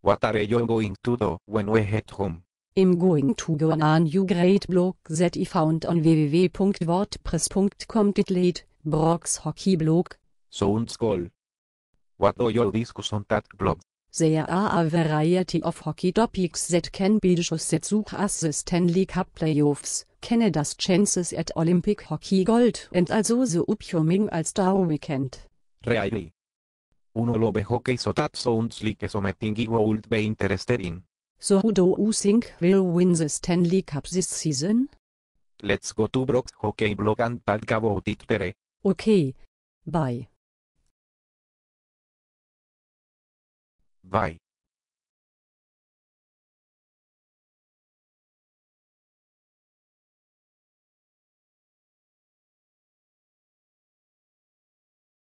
What are you going to do when we head home? I'm going to go on a new great blog that I found on www.wordpress.com titled Brock's Hockey Blog. Sounds cool. What do you discuss on that blog? There are a variety of hockey topics that can be discussed such as the Stanley Cup playoffs, Canada's chances at Olympic hockey gold and also the upcoming All-Star weekend. Really? 1-love hockey so that sounds like something I would be interested in. So who do you think will win the Stanley Cup this season? Let's go to Brock's hockey blog and talk about it there. Okay. Bye. Bye.